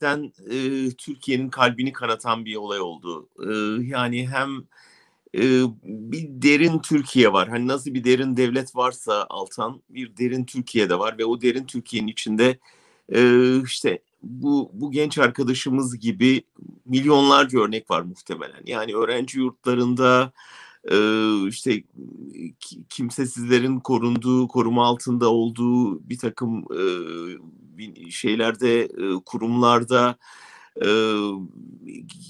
gerçekten e, Türkiye'nin kalbini kanatan bir olay oldu. E, yani hem e, bir derin Türkiye var. Hani nasıl bir derin devlet varsa Altan bir derin Türkiye de var ve o derin Türkiye'nin içinde e, işte bu bu genç arkadaşımız gibi milyonlarca örnek var muhtemelen. Yani öğrenci yurtlarında işte kimsesizlerin korunduğu, koruma altında olduğu bir takım şeylerde e, kurumlarda e,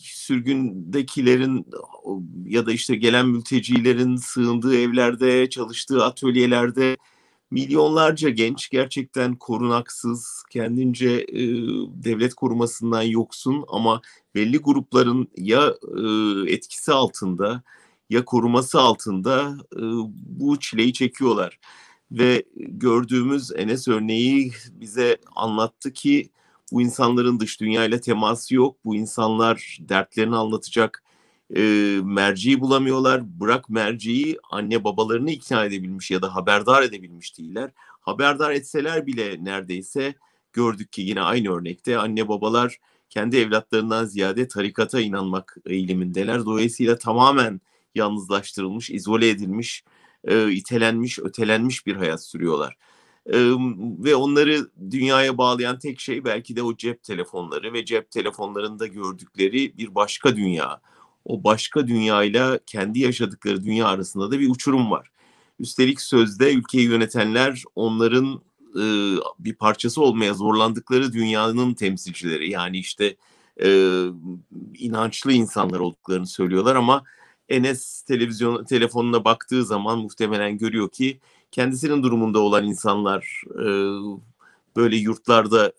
sürgündekilerin ya da işte gelen mültecilerin sığındığı evlerde çalıştığı atölyelerde milyonlarca genç gerçekten korunaksız, kendince e, devlet korumasından yoksun ama belli grupların ya e, etkisi altında ya koruması altında bu çileyi çekiyorlar. Ve gördüğümüz Enes örneği bize anlattı ki bu insanların dış dünyayla teması yok. Bu insanlar dertlerini anlatacak e, merciyi bulamıyorlar. Bırak merciyi anne babalarını ikna edebilmiş ya da haberdar edebilmiş değiller. Haberdar etseler bile neredeyse gördük ki yine aynı örnekte anne babalar kendi evlatlarından ziyade tarikata inanmak eğilimindeler. Dolayısıyla tamamen yalnızlaştırılmış, izole edilmiş e, itelenmiş, ötelenmiş bir hayat sürüyorlar. E, ve onları dünyaya bağlayan tek şey belki de o cep telefonları ve cep telefonlarında gördükleri bir başka dünya. O başka dünyayla kendi yaşadıkları dünya arasında da bir uçurum var. Üstelik sözde ülkeyi yönetenler onların e, bir parçası olmaya zorlandıkları dünyanın temsilcileri. Yani işte e, inançlı insanlar olduklarını söylüyorlar ama Enes televizyon telefonuna baktığı zaman muhtemelen görüyor ki kendisinin durumunda olan insanlar e, böyle yurtlarda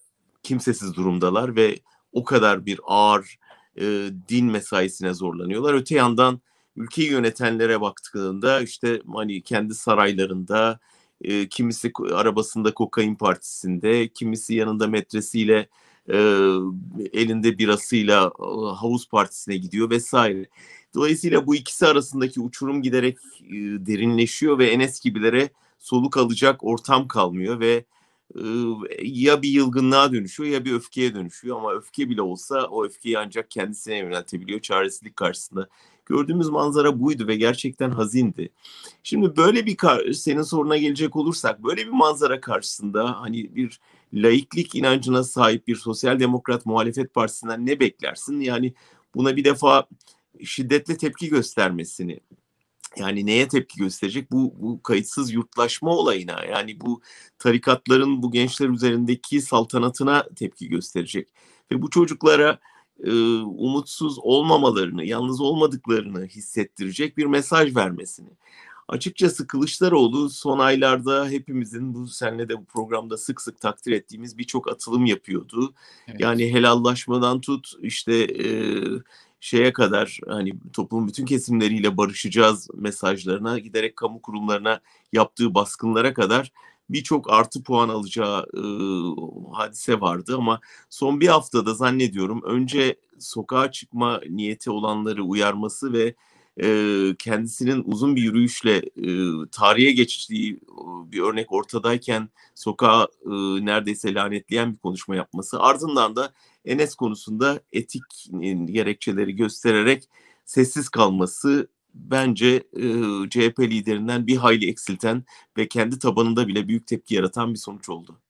kimsesiz durumdalar ve o kadar bir ağır e, din mesaisine zorlanıyorlar. Öte yandan ülkeyi yönetenlere baktığında işte hani kendi saraylarında e, kimisi arabasında kokain partisinde, kimisi yanında metresiyle e, elinde birasıyla e, havuz partisine gidiyor vesaire. Dolayısıyla bu ikisi arasındaki uçurum giderek e, derinleşiyor ve Enes gibilere soluk alacak ortam kalmıyor ve e, ya bir yılgınlığa dönüşüyor ya bir öfkeye dönüşüyor ama öfke bile olsa o öfkeyi ancak kendisine yöneltebiliyor çaresizlik karşısında. Gördüğümüz manzara buydu ve gerçekten hazindi. Şimdi böyle bir senin soruna gelecek olursak böyle bir manzara karşısında hani bir laiklik inancına sahip bir sosyal demokrat muhalefet partisinden ne beklersin? Yani buna bir defa şiddetle tepki göstermesini yani neye tepki gösterecek? Bu, bu kayıtsız yurtlaşma olayına yani bu tarikatların bu gençler üzerindeki saltanatına tepki gösterecek. Ve bu çocuklara e, umutsuz olmamalarını, yalnız olmadıklarını hissettirecek bir mesaj vermesini. Açıkçası Kılıçdaroğlu son aylarda hepimizin bu senle de bu programda sık sık takdir ettiğimiz birçok atılım yapıyordu. Evet. Yani helallaşmadan tut işte e, şeye kadar hani toplumun bütün kesimleriyle barışacağız mesajlarına giderek kamu kurumlarına yaptığı baskınlara kadar birçok artı puan alacağı e, hadise vardı ama son bir haftada zannediyorum önce sokağa çıkma niyeti olanları uyarması ve e, kendisinin uzun bir yürüyüşle e, tarihe geçtiği bir örnek ortadayken sokağa e, neredeyse lanetleyen bir konuşma yapması ardından da Enes konusunda etik gerekçeleri göstererek sessiz kalması bence e, CHP liderinden bir hayli eksilten ve kendi tabanında bile büyük tepki yaratan bir sonuç oldu.